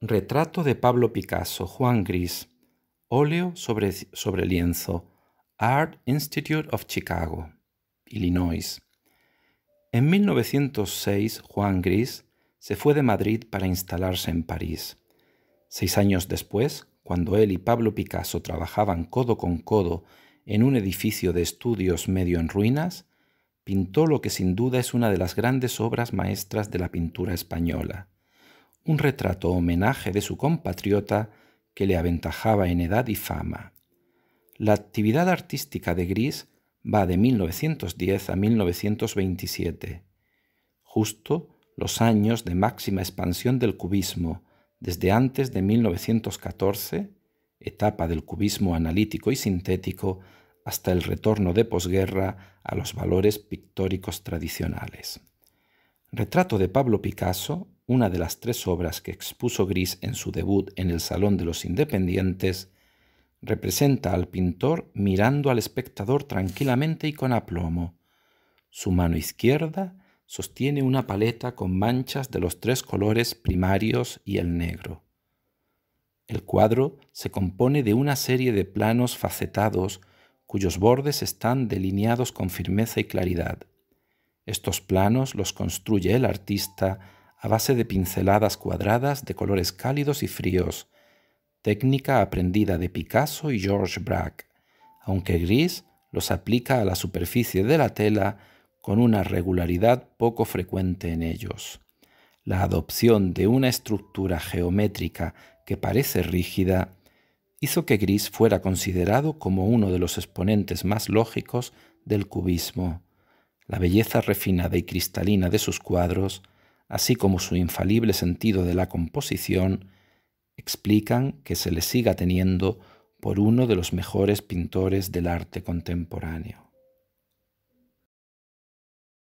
Retrato de Pablo Picasso, Juan Gris. Óleo sobre, sobre lienzo. Art Institute of Chicago, Illinois. En 1906, Juan Gris se fue de Madrid para instalarse en París. Seis años después, cuando él y Pablo Picasso trabajaban codo con codo en un edificio de estudios medio en ruinas, pintó lo que sin duda es una de las grandes obras maestras de la pintura española, un retrato homenaje de su compatriota que le aventajaba en edad y fama. La actividad artística de Gris va de 1910 a 1927, justo los años de máxima expansión del cubismo desde antes de 1914, etapa del cubismo analítico y sintético, hasta el retorno de posguerra a los valores pictóricos tradicionales. Retrato de Pablo Picasso, una de las tres obras que expuso Gris en su debut en el Salón de los Independientes, representa al pintor mirando al espectador tranquilamente y con aplomo. Su mano izquierda sostiene una paleta con manchas de los tres colores primarios y el negro. El cuadro se compone de una serie de planos facetados cuyos bordes están delineados con firmeza y claridad. Estos planos los construye el artista a base de pinceladas cuadradas de colores cálidos y fríos, técnica aprendida de Picasso y George Braque, aunque Gris los aplica a la superficie de la tela con una regularidad poco frecuente en ellos. La adopción de una estructura geométrica que parece rígida hizo que Gris fuera considerado como uno de los exponentes más lógicos del cubismo. La belleza refinada y cristalina de sus cuadros así como su infalible sentido de la composición, explican que se le siga teniendo por uno de los mejores pintores del arte contemporáneo.